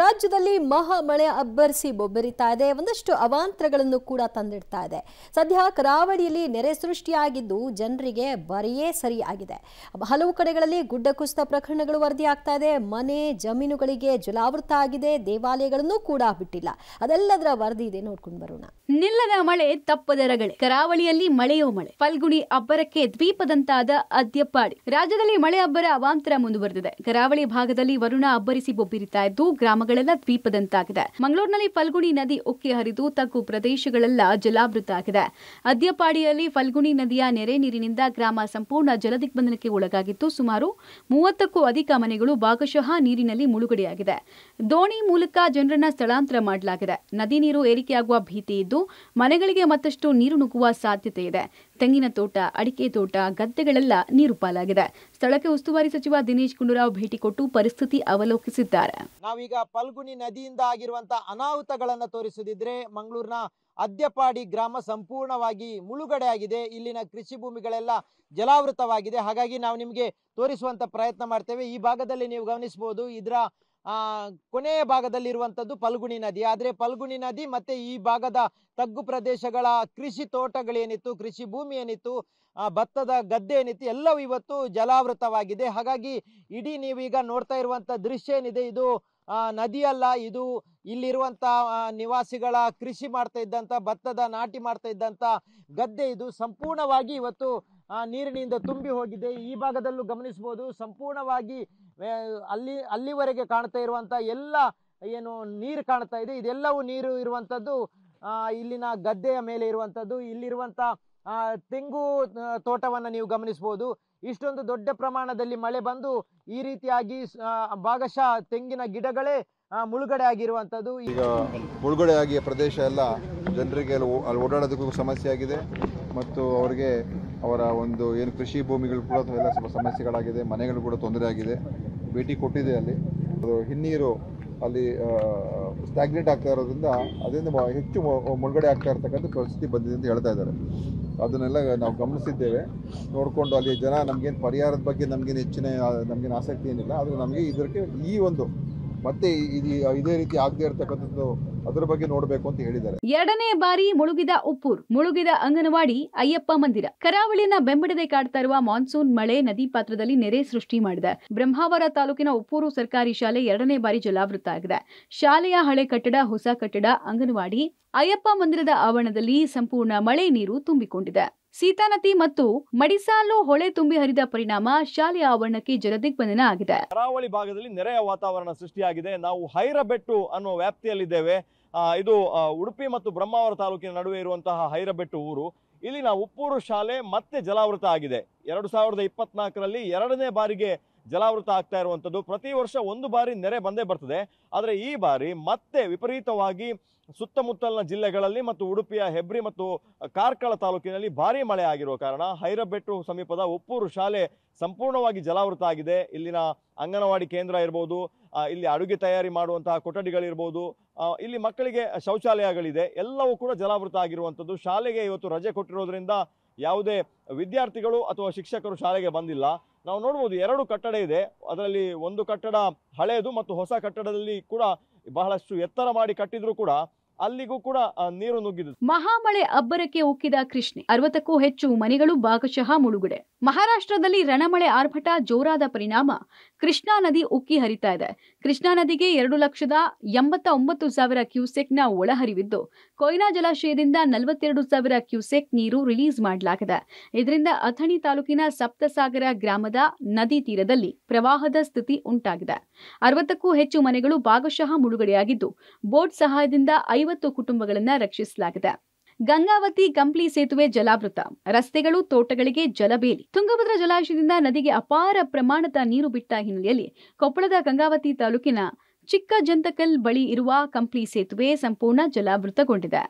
ರಾಜ್ಯದಲ್ಲಿ ಮಹಾ ಮಳೆ ಅಬ್ಬರಿಸಿ ಬೊಬ್ಬರಿತಾ ಇದೆ ಒಂದಷ್ಟು ಅವಾಂತರಗಳನ್ನು ಕೂಡ ತಂದಿಡ್ತಾ ಇದೆ ಸದ್ಯ ಕರಾವಳಿಯಲ್ಲಿ ನೆರೆ ಸೃಷ್ಟಿಯಾಗಿದ್ದು ಜನರಿಗೆ ಬರೆಯೇ ಸರಿ ಆಗಿದೆ ಹಲವು ಕಡೆಗಳಲ್ಲಿ ಗುಡ್ಡ ಕುಸಿತ ಪ್ರಕರಣಗಳು ಆಗ್ತಾ ಇದೆ ಮನೆ ಜಮೀನುಗಳಿಗೆ ಜಲಾವೃತ ಆಗಿದೆ ದೇವಾಲಯಗಳನ್ನು ಕೂಡ ಬಿಟ್ಟಿಲ್ಲ ಅದೆಲ್ಲದರ ವರದಿ ಇದೆ ನೋಡ್ಕೊಂಡು ಬರೋಣ ನಿಲ್ಲದ ಮಳೆ ತಪ್ಪದ ರಗಳೆ ಕರಾವಳಿಯಲ್ಲಿ ಮಳೆಯೋ ಮಳೆ ಫಲ್ಗುಣಿ ಅಬ್ಬರಕ್ಕೆ ದ್ವೀಪದಂತಾದ ಅದ್ಯಪ್ಪಾಡಿ ರಾಜ್ಯದಲ್ಲಿ ಮಳೆ ಅಬ್ಬರ ಅವಾಂತರ ಮುಂದುವರೆದಿದೆ ಕರಾವಳಿ ಭಾಗದಲ್ಲಿ ವರುಣ ಅಬ್ಬರಿಸಿ ಬೊಬ್ಬಿರಿತಾ ಇದ್ದು ಗ್ರಾಮಗಳೆಲ್ಲ ದ್ವೀಪದಂತಾಗಿದೆ ಮಂಗಳೂರಿನಲ್ಲಿ ಫಲ್ಗುಣಿ ನದಿ ಉಕ್ಕಿ ಹರಿದು ತಗ್ಗು ಪ್ರದೇಶಗಳೆಲ್ಲ ಜಲಾವೃತ ಆಗಿದೆ ಅದ್ಯಪಾಡಿಯಲ್ಲಿ ಫಲ್ಗುಣಿ ನದಿಯ ನೆರೆ ನೀರಿನಿಂದ ಗ್ರಾಮ ಸಂಪೂರ್ಣ ಜಲದಿಗ್ಬಂಧನಕ್ಕೆ ಒಳಗಾಗಿದ್ದು ಸುಮಾರು ಮೂವತ್ತಕ್ಕೂ ಅಧಿಕ ಮನೆಗಳು ಭಾಗಶಃ ನೀರಿನಲ್ಲಿ ಮುಳುಗಡೆಯಾಗಿದೆ ದೋಣಿ ಮೂಲಕ ಜನರನ್ನ ಸ್ಥಳಾಂತರ ಮಾಡಲಾಗಿದೆ ನದಿ ನೀರು ಏರಿಕೆಯಾಗುವ ಭೀತಿ ಇದ್ದು ಮನೆಗಳಿಗೆ ಮತ್ತಷ್ಟು ನೀರು ನುಗ್ಗುವ ಸಾಧ್ಯತೆ ಇದೆ ತೆಂಗಿನ ತೋಟ ಅಡಿಕೆ ತೋಟ ಗದ್ದೆಗಳೆಲ್ಲ ನೀರು ಪಾಲಾಗಿದೆ ಸ್ಥಳಕ್ಕೆ ಉಸ್ತುವಾರಿ ಸಚಿವ ದಿನೇಶ್ ಗುಂಡೂರಾವ್ ಭೇಟಿ ಕೊಟ್ಟು ಪರಿಸ್ಥಿತಿ ಅವಲೋಕಿಸಿದ್ದಾರೆ ನಾವೀಗ ಪಲ್ಗುಣಿ ನದಿಯಿಂದ ಆಗಿರುವಂತಹ ಅನಾಹುತಗಳನ್ನು ತೋರಿಸುತ್ತಿದ್ರೆ ಮಂಗಳೂರಿನ ಅದ್ಯಪಾಡಿ ಗ್ರಾಮ ಸಂಪೂರ್ಣವಾಗಿ ಮುಳುಗಡೆ ಆಗಿದೆ ಇಲ್ಲಿನ ಕೃಷಿ ಭೂಮಿಗಳೆಲ್ಲ ಜಲಾವೃತವಾಗಿದೆ ಹಾಗಾಗಿ ನಾವು ನಿಮಗೆ ತೋರಿಸುವಂತ ಪ್ರಯತ್ನ ಮಾಡ್ತೇವೆ ಈ ಭಾಗದಲ್ಲಿ ನೀವು ಗಮನಿಸಬಹುದು ಇದರ ಆ ಕೊನೆಯ ಭಾಗದಲ್ಲಿರುವಂಥದ್ದು ಫಲ್ಗುಣಿ ನದಿ ಆದರೆ ಫಲ್ಗುಣಿ ನದಿ ಮತ್ತೆ ಈ ಭಾಗದ ತಗ್ಗು ಪ್ರದೇಶಗಳ ಕೃಷಿ ತೋಟಗಳೇನಿತ್ತು ಕೃಷಿ ಭೂಮಿ ಏನಿತ್ತು ಭತ್ತದ ಗದ್ದೆ ಏನಿತ್ತು ಎಲ್ಲವೂ ಇವತ್ತು ಜಲಾವೃತವಾಗಿದೆ ಹಾಗಾಗಿ ಇಡೀ ನೀವೀಗ ನೋಡ್ತಾ ಇರುವಂಥ ದೃಶ್ಯ ಏನಿದೆ ಇದು ನದಿಯಲ್ಲ ಇದು ಇಲ್ಲಿರುವಂಥ ನಿವಾಸಿಗಳ ಕೃಷಿ ಮಾಡ್ತಾ ಇದ್ದಂಥ ಭತ್ತದ ನಾಟಿ ಮಾಡ್ತಾ ಇದ್ದಂಥ ಗದ್ದೆ ಇದು ಸಂಪೂರ್ಣವಾಗಿ ಇವತ್ತು ನೀರಿನಿಂದ ತುಂಬಿ ಹೋಗಿದೆ ಈ ಭಾಗದಲ್ಲೂ ಗಮನಿಸ್ಬೋದು ಸಂಪೂರ್ಣವಾಗಿ ಅಲ್ಲಿ ಅಲ್ಲಿವರೆಗೆ ಕಾಣ್ತಾ ಇರುವಂಥ ಎಲ್ಲ ಏನು ನೀರು ಕಾಣ್ತಾ ಇದೆ ಇದೆಲ್ಲವೂ ನೀರು ಇರುವಂಥದ್ದು ಇಲ್ಲಿನ ಗದ್ದೆಯ ಮೇಲೆ ಇರುವಂಥದ್ದು ಇಲ್ಲಿರುವಂಥ ತೆಂಗು ತೋಟವನ್ನು ನೀವು ಗಮನಿಸ್ಬೋದು ಇಷ್ಟೊಂದು ದೊಡ್ಡ ಪ್ರಮಾಣದಲ್ಲಿ ಮಳೆ ಬಂದು ಈ ರೀತಿಯಾಗಿ ಭಾಗಶಃ ತೆಂಗಿನ ಗಿಡಗಳೇ ಮುಳುಗಡೆ ಆಗಿರುವಂಥದ್ದು ಈಗ ಮುಳುಗಡೆ ಆಗಿಯ ಪ್ರದೇಶ ಎಲ್ಲ ಜನರಿಗೆ ಅಲ್ಲಿ ಅಲ್ಲಿ ಓಡಾಡೋದಕ್ಕೂ ಸಮಸ್ಯೆ ಆಗಿದೆ ಮತ್ತು ಅವರಿಗೆ ಅವರ ಒಂದು ಏನು ಕೃಷಿ ಭೂಮಿಗಳು ಕೂಡ ಎಲ್ಲ ಸ್ವಲ್ಪ ಸಮಸ್ಯೆಗಳಾಗಿದೆ ಮನೆಗಳು ಕೂಡ ತೊಂದರೆ ಆಗಿದೆ ಭೇಟಿ ಕೊಟ್ಟಿದೆ ಅಲ್ಲಿ ಅದು ಹಿನ್ನೀರು ಅಲ್ಲಿ ಸ್ಟ್ಯಾಗ್ನೇಟ್ ಆಗ್ತಾ ಇರೋದ್ರಿಂದ ಅದರಿಂದ ಹೆಚ್ಚು ಮುಳುಗಡೆ ಆಗ್ತಾ ಇರ್ತಕ್ಕಂಥ ಪರಿಸ್ಥಿತಿ ಬಂದಿದೆ ಅಂತ ಹೇಳ್ತಾ ಇದ್ದಾರೆ ಅದನ್ನೆಲ್ಲ ನಾವು ಗಮನಿಸಿದ್ದೇವೆ ನೋಡಿಕೊಂಡು ಅಲ್ಲಿ ಜನ ನಮಗೇನು ಪರಿಹಾರದ ಬಗ್ಗೆ ನಮಗೇನು ಹೆಚ್ಚಿನ ನಮಗೇನು ಆಸಕ್ತಿ ಏನಿಲ್ಲ ಆದರೆ ನಮಗೆ ಇದಕ್ಕೆ ಈ ಒಂದು ಮತ್ತೆ ಇದೇ ರೀತಿ ಆಗದೇ ಇರತಕ್ಕಂಥದ್ದು ಅದರ ಬಗ್ಗೆ ನೋಡಬೇಕು ಅಂತ ಹೇಳಿದ್ದಾರೆ ಎರಡನೇ ಬಾರಿ ಮುಳುಗಿದ ಉಪ್ಪೂರ್ ಮುಳುಗಿದ ಅಂಗನವಾಡಿ ಅಯ್ಯಪ್ಪ ಮಂದಿರ ಕರಾವಳಿಯನ್ನ ಬೆಂಬಿಡದೆ ಕಾಡ್ತಾ ಇರುವ ಮಾನ್ಸೂನ್ ಮಳೆ ನದಿ ಪಾತ್ರದಲ್ಲಿ ನೆರೆ ಸೃಷ್ಟಿ ಮಾಡಿದೆ ಬ್ರಹ್ಮಾವರ ತಾಲೂಕಿನ ಉಪ್ಪೂರು ಸರ್ಕಾರಿ ಶಾಲೆ ಎರಡನೇ ಬಾರಿ ಜಲಾವೃತ ಆಗಿದೆ ಶಾಲೆಯ ಹಳೆ ಕಟ್ಟಡ ಹೊಸ ಕಟ್ಟಡ ಅಂಗನವಾಡಿ ಅಯ್ಯಪ್ಪ ಮಂದಿರದ ಆವರಣದಲ್ಲಿ ಸಂಪೂರ್ಣ ಮಳೆ ನೀರು ತುಂಬಿಕೊಂಡಿದೆ ಸೀತಾನದಿ ಮತ್ತು ಮಡಿಸಾಲು ಹೊಳೆ ತುಂಬಿ ಹರಿದ ಪರಿಣಾಮ ಶಾಲೆಯ ಆವರಣಕ್ಕೆ ಜಲದಿಗ್ಬಂಧನ ಆಗಿದೆ ಕರಾವಳಿ ಭಾಗದಲ್ಲಿ ನೆರೆಯ ವಾತಾವರಣ ಸೃಷ್ಟಿಯಾಗಿದೆ ನಾವು ಹೈರಬೆಟ್ಟು ಅನ್ನೋ ವ್ಯಾಪ್ತಿಯಲ್ಲಿದ್ದೇವೆ ಇದು ಉಡುಪಿ ಮತ್ತು ಬ್ರಹ್ಮಾವರ ತಾಲೂಕಿನ ನಡುವೆ ಇರುವಂತಹ ಹೈರಬೆಟ್ಟು ಊರು ಇಲ್ಲಿನ ಉಪ್ಪೂರು ಶಾಲೆ ಮತ್ತೆ ಜಲಾವೃತ ಆಗಿದೆ ಎರಡು ಸಾವಿರದ ಇಪ್ಪತ್ನಾಲ್ಕರಲ್ಲಿ ಎರಡನೇ ಬಾರಿಗೆ ಜಲಾವೃತ ಆಗ್ತಾ ಇರುವಂಥದ್ದು ಪ್ರತಿ ವರ್ಷ ಒಂದು ಬಾರಿ ನೆರೆ ಬಂದೇ ಬರ್ತದೆ ಆದರೆ ಈ ಬಾರಿ ಮತ್ತೆ ವಿಪರೀತವಾಗಿ ಸುತ್ತಮುತ್ತಲಿನ ಜಿಲ್ಲೆಗಳಲ್ಲಿ ಮತ್ತು ಉಡುಪಿಯ ಹೆಬ್ರಿ ಮತ್ತು ಕಾರ್ಕಳ ತಾಲೂಕಿನಲ್ಲಿ ಭಾರಿ ಮಳೆ ಆಗಿರುವ ಕಾರಣ ಹೈರಬೆಟ್ಟು ಸಮೀಪದ ಉಪ್ಪೂರು ಶಾಲೆ ಸಂಪೂರ್ಣವಾಗಿ ಜಲಾವೃತ ಆಗಿದೆ ಇಲ್ಲಿನ ಅಂಗನವಾಡಿ ಕೇಂದ್ರ ಇರ್ಬೋದು ಇಲ್ಲಿ ಅಡುಗೆ ತಯಾರಿ ಮಾಡುವಂತಹ ಕೊಠಡಿಗಳಿರ್ಬೋದು ಇಲ್ಲಿ ಮಕ್ಕಳಿಗೆ ಶೌಚಾಲಯಗಳಿದೆ ಎಲ್ಲವೂ ಕೂಡ ಜಲಾವೃತ ಆಗಿರುವಂಥದ್ದು ಶಾಲೆಗೆ ಇವತ್ತು ರಜೆ ಕೊಟ್ಟಿರೋದ್ರಿಂದ ಯಾವುದೇ ವಿದ್ಯಾರ್ಥಿಗಳು ಅಥವಾ ಶಿಕ್ಷಕರು ಶಾಲೆಗೆ ಬಂದಿಲ್ಲ ನಾವು ನೋಡ್ಬೋದು ಎರಡು ಕಟ್ಟಡ ಇದೆ ಅದರಲ್ಲಿ ಒಂದು ಕಟ್ಟಡ ಹಳೆಯದು ಮತ್ತು ಹೊಸ ಕಟ್ಟಡದಲ್ಲಿ ಕೂಡ ಬಹಳಷ್ಟು ಎತ್ತರ ಮಾಡಿ ಕಟ್ಟಿದರೂ ಕೂಡ ಅಲ್ಲಿಗೂ ಕೂಡ ನೀರು ನುಗ್ಗಿದ್ದು ಮಹಾಮಳೆ ಅಬ್ಬರಕ್ಕೆ ಉಕ್ಕಿದ ಕೃಷ್ಣೆ ಅರವತ್ತಕ್ಕೂ ಹೆಚ್ಚು ಮನೆಗಳು ಭಾಗಶಃ ಮುಳುಗಡೆ ಮಹಾರಾಷ್ಟ್ರದಲ್ಲಿ ರಣಮಳೆ ಆರ್ಭಟ ಜೋರಾದ ಪರಿಣಾಮ ಕೃಷ್ಣಾ ನದಿ ಉಕ್ಕಿ ಹರಿತಾ ಇದೆ ಕೃಷ್ಣಾ ನದಿಗೆ ಎರಡು ಲಕ್ಷದ ಎಂಬತ್ತ ಒಂಬತ್ತು ಸಾವಿರ ಕ್ಯೂಸೆಕ್ನ ಒಳಹರಿವಿದ್ದು ಕೊಯ್ನಾ ಜಲಾಶಯದಿಂದ ನಲವತ್ತೆರಡು ಸಾವಿರ ಕ್ಯೂಸೆಕ್ ನೀರು ರಿಲೀಸ್ ಮಾಡಲಾಗಿದೆ ಇದರಿಂದ ಅಥಣಿ ತಾಲೂಕಿನ ಸಪ್ತಸಾಗರ ಗ್ರಾಮದ ನದಿ ತೀರದಲ್ಲಿ ಪ್ರವಾಹದ ಸ್ಥಿತಿ ಉಂಟಾಗಿದೆ ಅರವತ್ತಕ್ಕೂ ಹೆಚ್ಚು ಮನೆಗಳು ಭಾಗಶಃ ಮುಳುಗಡೆಯಾಗಿದ್ದು ಬೋಟ್ ಸಹಾಯದಿಂದ ಐವತ್ತು ಐವತ್ತು ಕುಟುಂಬಗಳನ್ನ ರಕ್ಷಿಸಲಾಗಿದೆ ಗಂಗಾವತಿ ಕಂಪ್ಲಿ ಸೇತುವೆ ಜಲಾವೃತ ರಸ್ತೆಗಳು ತೋಟಗಳಿಗೆ ಜಲಬೇಲಿ ತುಂಗಭದ್ರಾ ಜಲಾಶಯದಿಂದ ನದಿಗೆ ಅಪಾರ ಪ್ರಮಾಣದ ನೀರು ಬಿಟ್ಟ ಹಿನ್ನೆಲೆಯಲ್ಲಿ ಕೊಪ್ಪಳದ ಗಂಗಾವತಿ ತಾಲೂಕಿನ ಚಿಕ್ಕ ಜಂತಕಲ್ ಬಳಿ ಇರುವ ಕಂಪ್ಲಿ ಸೇತುವೆ ಸಂಪೂರ್ಣ ಜಲಾವೃತಗೊಂಡಿದೆ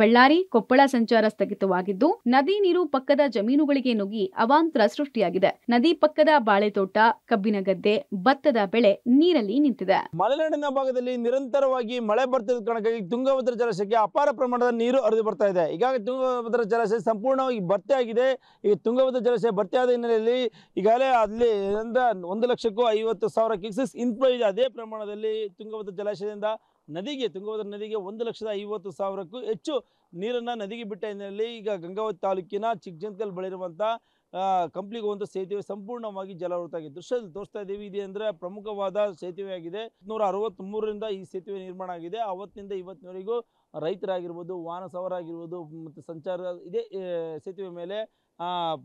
ಬಳ್ಳಾರಿ ಕೊಪ್ಪಳ ಸಂಚಾರ ಸ್ಥಗಿತವಾಗಿದ್ದು ನದಿ ನೀರು ಪಕ್ಕದ ಜಮೀನುಗಳಿಗೆ ನುಗ್ಗಿ ಅವಾಂತರ ಸೃಷ್ಟಿಯಾಗಿದೆ ನದಿ ಪಕ್ಕದ ಬಾಳೆ ತೋಟ ಕಬ್ಬಿನ ಗದ್ದೆ ಭತ್ತದ ಬೆಳೆ ನೀರಲ್ಲಿ ನಿಂತಿದೆ ಮಲೆನಾಡಿನ ಭಾಗದಲ್ಲಿ ನಿರಂತರವಾಗಿ ಮಳೆ ಬರ್ತಿದ್ದ ಕಾರಣಕ್ಕಾಗಿ ತುಂಗಭದ್ರ ಜಲಾಶಯಕ್ಕೆ ಅಪಾರ ಪ್ರಮಾಣದ ನೀರು ಹರಿದು ಬರ್ತಾ ಇದೆ ಈಗಾಗಲೇ ತುಂಗಭದ್ರ ಜಲಾಶಯ ಸಂಪೂರ್ಣವಾಗಿ ಭರ್ತಿಯಾಗಿದೆ ಈ ತುಂಗಭದ್ರ ಜಲಾಶಯ ಭರ್ತಿಯಾದ ಹಿನ್ನೆಲೆಯಲ್ಲಿ ಈಗಾಗಲೇ ಅಲ್ಲಿ ಒಂದು ಲಕ್ಷಕ್ಕೂ ಐವತ್ತು ಸಾವಿರ ಕ್ಯೂಸೆಸ್ ಇನ್ಫ್ಲೋ ಇದೆ ಅದೇ ಪ್ರಮಾಣದಲ್ಲಿ ತುಂಗಭದ್ರ ಜಲಾಶಯದಿಂದ ನದಿಗೆ ತುಂಗಭದ್ರಾ ನದಿಗೆ ಒಂದು ಲಕ್ಷದ ಐವತ್ತು ಸಾವಿರಕ್ಕೂ ಹೆಚ್ಚು ನೀರನ್ನು ನದಿಗೆ ಬಿಟ್ಟ ಹಿನ್ನೆಲೆಯಲ್ಲಿ ಈಗ ಗಂಗಾವತಿ ತಾಲೂಕಿನ ಚಿಕ್ಕಜಂತಲ್ ಬಳಿರುವಂಥ ಕಂಪ್ಲಿಗೆ ಒಂದು ಸೇತುವೆ ಸಂಪೂರ್ಣವಾಗಿ ಆಗಿದೆ ದೃಶ್ಯದಲ್ಲಿ ತೋರಿಸ್ತಾ ಇದ್ದೀವಿ ಇದೆ ಅಂದರೆ ಪ್ರಮುಖವಾದ ಸೇತುವೆಯಾಗಿದೆ ನೂರ ಮೂರರಿಂದ ಈ ಸೇತುವೆ ನಿರ್ಮಾಣ ಆಗಿದೆ ಅವತ್ತಿನಿಂದ ಇವತ್ತಿನವರೆಗೂ ರೈತರಾಗಿರ್ಬೋದು ವಾಹನ ಸವರಾಗಿರ್ಬೋದು ಮತ್ತು ಸಂಚಾರ ಇದೇ ಸೇತುವೆ ಮೇಲೆ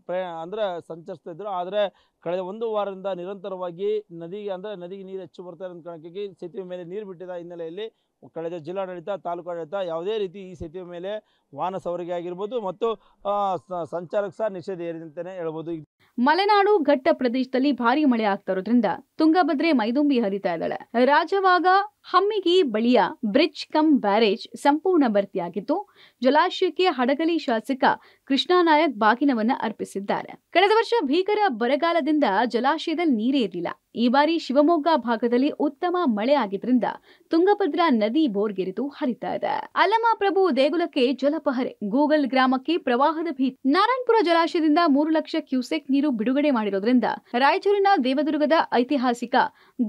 ಪ್ರಯಾಣ ಅಂದರೆ ಸಂಚರಿಸ್ತಾ ಇದ್ರು ಆದರೆ ಕಳೆದ ಒಂದು ವಾರದಿಂದ ನಿರಂತರವಾಗಿ ನದಿಗೆ ಅಂದರೆ ನದಿಗೆ ನೀರು ಹೆಚ್ಚು ಬರ್ತಾ ಇರೋ ಕಾರಣಕ್ಕಾಗಿ ಸೇತುವೆ ಮೇಲೆ ನೀರು ಬಿಟ್ಟಿದ್ದ ಹಿನ್ನೆಲೆಯಲ್ಲಿ ಕಳೆದ ಜಿಲ್ಲಾಡಳಿತ ತಾಲೂಕಾಡಳಿತ ಯಾವುದೇ ರೀತಿ ಈ ಸೇತುವೆ ಮೇಲೆ ವಾಹನ ಸವರಿಗೆ ಆಗಿರ್ಬೋದು ಮತ್ತು ಸಂಚಾರಕ್ಕೆ ಸಹ ನಿಷೇಧ ಏರಿದಂತೆ ಹೇಳ್ಬೋದು ಮಲೆನಾಡು ಘಟ್ಟ ಪ್ರದೇಶದಲ್ಲಿ ಭಾರಿ ಮಳೆ ಆಗ್ತಾ ಇರೋದ್ರಿಂದ ತುಂಗಭದ್ರೆ ಮೈದುಂಬಿ ಹರಿತಾ ಇದ್ದಾಳೆ ರಾಜವಾಗ ಹಮ್ಮಿಗಿ ಬಳಿಯ ಬ್ರಿಡ್ಜ್ ಕಮ್ ಬ್ಯಾರೇಜ್ ಸಂಪೂರ್ಣ ಭರ್ತಿಯಾಗಿದ್ದು ಜಲಾಶಯಕ್ಕೆ ಹಡಗಲಿ ಶಾಸಕ ಕೃಷ್ಣಾನಾಯಕ್ ಬಾಗಿನವನ್ನ ಅರ್ಪಿಸಿದ್ದಾರೆ ಕಳೆದ ವರ್ಷ ಭೀಕರ ಬರಗಾಲದಿಂದ ಜಲಾಶಯದಲ್ಲಿ ನೀರೇ ಇರಲಿಲ್ಲ ಈ ಬಾರಿ ಶಿವಮೊಗ್ಗ ಭಾಗದಲ್ಲಿ ಉತ್ತಮ ಮಳೆ ಆಗಿದ್ರಿಂದ ತುಂಗಭದ್ರಾ ನದಿ ಬೋರ್ಗೆರೆದು ಹರಿತಾ ಇದೆ ಪ್ರಭು ದೇಗುಲಕ್ಕೆ ಜಲಪಹರೆ ಗೂಗಲ್ ಗ್ರಾಮಕ್ಕೆ ಪ್ರವಾಹದ ಭೀತಿ ನಾರಾಯಣಪುರ ಜಲಾಶಯದಿಂದ ಮೂರು ಲಕ್ಷ ಕ್ಯೂಸೆಕ್ ನೀರು ಬಿಡುಗಡೆ ಮಾಡಿರೋದ್ರಿಂದ ರಾಯಚೂರಿನ ದೇವದುರ್ಗದ ಐತಿಹಾಸಿಕ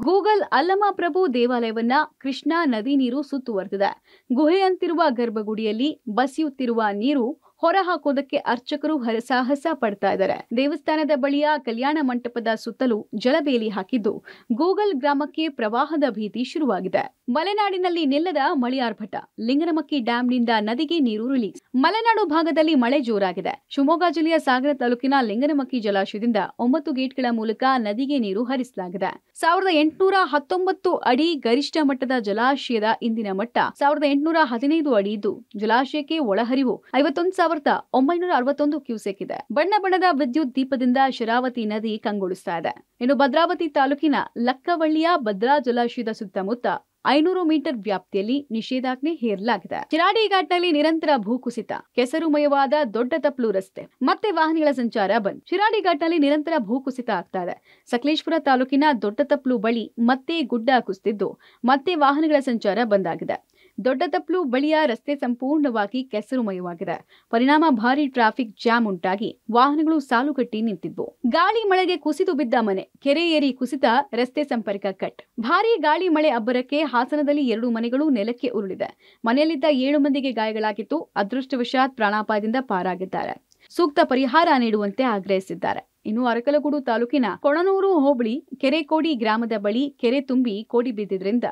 ಗೂಗಲ್ ಅಲ್ಲಮಪ್ರಭು ದೇವಾಲಯವನ್ನ ಕೃಷ್ಣಾ ನದಿ ನೀರು ಸುತ್ತುವರೆದಿದೆ ಗುಹೆಯಂತಿರುವ ಗರ್ಭಗುಡಿಯಲ್ಲಿ ಬಸಿಯುತ್ತಿರುವ ನೀರು ಹೊರ ಹಾಕೋದಕ್ಕೆ ಅರ್ಚಕರು ಹರಸಾಹಸ ಪಡ್ತಾ ಇದ್ದಾರೆ ದೇವಸ್ಥಾನದ ಬಳಿಯ ಕಲ್ಯಾಣ ಮಂಟಪದ ಸುತ್ತಲೂ ಜಲಬೇಲಿ ಹಾಕಿದ್ದು ಗೂಗಲ್ ಗ್ರಾಮಕ್ಕೆ ಪ್ರವಾಹದ ಭೀತಿ ಶುರುವಾಗಿದೆ ಮಲೆನಾಡಿನಲ್ಲಿ ನಿಲ್ಲದ ಮಳೆಯಾರ್ಭಟ ಲಿಂಗನಮಕ್ಕಿ ಡ್ಯಾಂನಿಂದ ನದಿಗೆ ನೀರು ರಿಲೀಸ್ ಮಲೆನಾಡು ಭಾಗದಲ್ಲಿ ಮಳೆ ಜೋರಾಗಿದೆ ಶಿವಮೊಗ್ಗ ಜಿಲ್ಲೆಯ ಸಾಗರ ತಾಲೂಕಿನ ಲಿಂಗನಮಕ್ಕಿ ಜಲಾಶಯದಿಂದ ಒಂಬತ್ತು ಗೇಟ್ಗಳ ಮೂಲಕ ನದಿಗೆ ನೀರು ಹರಿಸಲಾಗಿದೆ ಸಾವಿರದ ಎಂಟುನೂರ ಹತ್ತೊಂಬತ್ತು ಅಡಿ ಗರಿಷ್ಠ ಮಟ್ಟದ ಜಲಾಶಯದ ಇಂದಿನ ಮಟ್ಟ ಸಾವಿರದ ಎಂಟುನೂರ ಹದಿನೈದು ಅಡಿ ಇದ್ದು ಜಲಾಶಯಕ್ಕೆ ಒಳಹರಿವು ಐವತ್ತೊಂದು ಸಾವಿರದ ಒಂಬೈನೂರ ಅರವತ್ತೊಂದು ಕ್ಯೂಸೆಕ್ ಇದೆ ಬಣ್ಣ ಬಣ್ಣದ ವಿದ್ಯುತ್ ದೀಪದಿಂದ ಶರಾವತಿ ನದಿ ಕಂಗೊಳಿಸ್ತಾ ಇದೆ ಇನ್ನು ಭದ್ರಾವತಿ ತಾಲೂಕಿನ ಲಕ್ಕವಳ್ಳಿಯ ಭದ್ರಾ ಜಲಾಶಯದ ಸುತ್ತಮುತ್ತ ಐನೂರು ಮೀಟರ್ ವ್ಯಾಪ್ತಿಯಲ್ಲಿ ನಿಷೇಧಾಜ್ಞೆ ಹೇರಲಾಗಿದೆ ಚಿರಾಡಿ ಘಾಟ್ನಲ್ಲಿ ನಿರಂತರ ಭೂಕುಸಿತ ಕೆಸರುಮಯವಾದ ದೊಡ್ಡ ತಪ್ಪಲು ರಸ್ತೆ ಮತ್ತೆ ವಾಹನಗಳ ಸಂಚಾರ ಬಂದ್ ಚಿರಾಡಿ ಘಾಟ್ನಲ್ಲಿ ನಿರಂತರ ಭೂಕುಸಿತ ಆಗ್ತಾ ಇದೆ ಸಕಲೇಶ್ಪುರ ತಾಲೂಕಿನ ದೊಡ್ಡ ತಪ್ಪಲು ಬಳಿ ಮತ್ತೆ ಗುಡ್ಡ ಕುಸಿತಿದ್ದು ಮತ್ತೆ ವಾಹನಗಳ ಸಂಚಾರ ಬಂದ್ ಆಗಿದೆ ದೊಡ್ಡತಪ್ಲು ಬಳಿಯ ರಸ್ತೆ ಸಂಪೂರ್ಣವಾಗಿ ಕೆಸರುಮಯವಾಗಿದೆ ಪರಿಣಾಮ ಭಾರಿ ಟ್ರಾಫಿಕ್ ಜಾಮ್ ಉಂಟಾಗಿ ವಾಹನಗಳು ಸಾಲುಗಟ್ಟಿ ನಿಂತಿದ್ವು ಗಾಳಿ ಮಳೆಗೆ ಕುಸಿದು ಬಿದ್ದ ಮನೆ ಕೆರೆ ಏರಿ ಕುಸಿತ ರಸ್ತೆ ಸಂಪರ್ಕ ಕಟ್ ಭಾರಿ ಗಾಳಿ ಮಳೆ ಅಬ್ಬರಕ್ಕೆ ಹಾಸನದಲ್ಲಿ ಎರಡು ಮನೆಗಳು ನೆಲಕ್ಕೆ ಉರುಳಿದೆ ಮನೆಯಲ್ಲಿದ್ದ ಏಳು ಮಂದಿಗೆ ಗಾಯಗಳಾಗಿತ್ತು ಅದೃಷ್ಟವಶಾತ್ ಪ್ರಾಣಾಪಾಯದಿಂದ ಪಾರಾಗಿದ್ದಾರೆ ಸೂಕ್ತ ಪರಿಹಾರ ನೀಡುವಂತೆ ಆಗ್ರಹಿಸಿದ್ದಾರೆ ಇನ್ನು ಅರಕಲಗೂಡು ತಾಲೂಕಿನ ಕೊಣನೂರು ಹೋಬಳಿ ಕೆರೆಕೋಡಿ ಗ್ರಾಮದ ಬಳಿ ಕೆರೆ ತುಂಬಿ ಕೋಡಿ ಬಿದ್ದಿದ್ರಿಂದ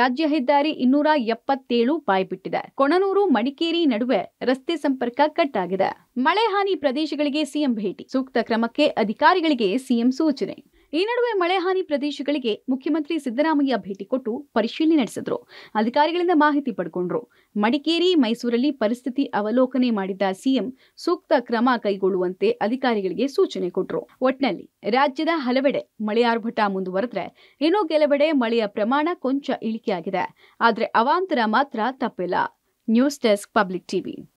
ರಾಜ್ಯ ಹೆದ್ದಾರಿ ಇನ್ನೂರ ಎಪ್ಪತ್ತೇಳು ಬಿಟ್ಟಿದೆ ಕೊಣನೂರು ಮಡಿಕೇರಿ ನಡುವೆ ರಸ್ತೆ ಸಂಪರ್ಕ ಕಟ್ ಆಗಿದೆ ಮಳೆ ಹಾನಿ ಪ್ರದೇಶಗಳಿಗೆ ಸಿಎಂ ಭೇಟಿ ಸೂಕ್ತ ಕ್ರಮಕ್ಕೆ ಅಧಿಕಾರಿಗಳಿಗೆ ಸಿಎಂ ಸೂಚನೆ ಈ ನಡುವೆ ಮಳೆ ಹಾನಿ ಪ್ರದೇಶಗಳಿಗೆ ಮುಖ್ಯಮಂತ್ರಿ ಸಿದ್ದರಾಮಯ್ಯ ಭೇಟಿ ಕೊಟ್ಟು ಪರಿಶೀಲನೆ ನಡೆಸಿದ್ರು ಅಧಿಕಾರಿಗಳಿಂದ ಮಾಹಿತಿ ಪಡ್ಕೊಂಡ್ರು ಮಡಿಕೇರಿ ಮೈಸೂರಲ್ಲಿ ಪರಿಸ್ಥಿತಿ ಅವಲೋಕನೆ ಮಾಡಿದ್ದ ಸಿಎಂ ಸೂಕ್ತ ಕ್ರಮ ಕೈಗೊಳ್ಳುವಂತೆ ಅಧಿಕಾರಿಗಳಿಗೆ ಸೂಚನೆ ಕೊಟ್ಟರು ಒಟ್ನಲ್ಲಿ ರಾಜ್ಯದ ಹಲವೆಡೆ ಮಳೆ ಆರ್ಭಟ ಮುಂದುವರೆದ್ರೆ ಇನ್ನೂ ಕೆಲವೆಡೆ ಮಳೆಯ ಪ್ರಮಾಣ ಕೊಂಚ ಇಳಿಕೆಯಾಗಿದೆ ಆದರೆ ಅವಾಂತರ ಮಾತ್ರ ತಪ್ಪಿಲ್ಲ ನ್ಯೂಸ್ ಡೆಸ್ಕ್ ಪಬ್ಲಿಕ್ ಟಿವಿ